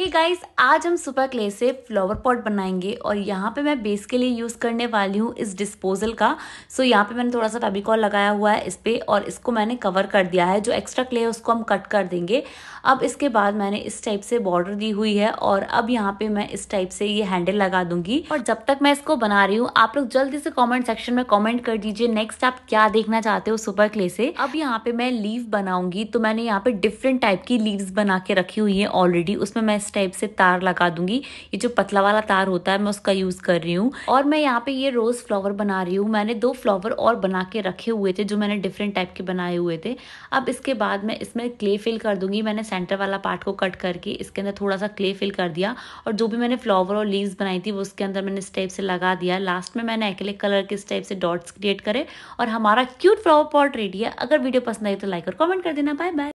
हे hey guys आज हम super clay से फ्लावर पॉट बनाएंगे और यहाँ पे मैं बेस के लिए यूज़ करने वाली हूँ इस डिस्पोजल का सो so, यहाँ पे मैंने थोड़ा सा फेबिकॉल लगाया हुआ है इस पर और इसको मैंने कवर कर दिया है जो एक्स्ट्रा क्ले है उसको हम कट कर देंगे अब इसके बाद मैंने इस टाइप से बॉर्डर दी हुई है और अब यहाँ पे मैं इस टाइप से ये हैंडल लगा दूंगी और जब तक मैं इसको बना रही हूँ आप लोग जल्दी से कॉमेंट सेक्शन में कॉमेंट कर दीजिए नेक्स्ट आप क्या देखना चाहते हो सुपर क्ले से अब यहाँ पे मैं लीव बनाऊंगी तो मैंने यहाँ पे डिफरेंट टाइप की लीव्स बना के रखी हुई है ऑलरेडी उसमें मैं टाइप से तार लगा दूंगी ये जो पतला वाला तार होता है मैं उसका यूज़ कर रही हूँ और मैं यहाँ पे ये रोज़ फ्लावर बना रही हूँ मैंने दो फ्लावर और बना के रखे हुए थे जो मैंने डिफरेंट टाइप के बनाए हुए थे अब इसके बाद मैं इसमें क्ले फिल कर दूंगी मैंने सेंटर वाला पार्ट को कट करके इसके अंदर थोड़ा सा क्ले फिल कर दिया और जो भी मैंने फ्लावर और लीव्स बनाई थी वो उसके अंदर मैंने इस टाइप से लगा दिया लास्ट में मैंने अकेले कलर के इस टाइप से डॉट्स क्रिएट करे और हमारा क्यूट फ्लावर पॉट रेडी है अगर वीडियो पसंद आई तो लाइक और कॉमेंट कर देना बाय बाय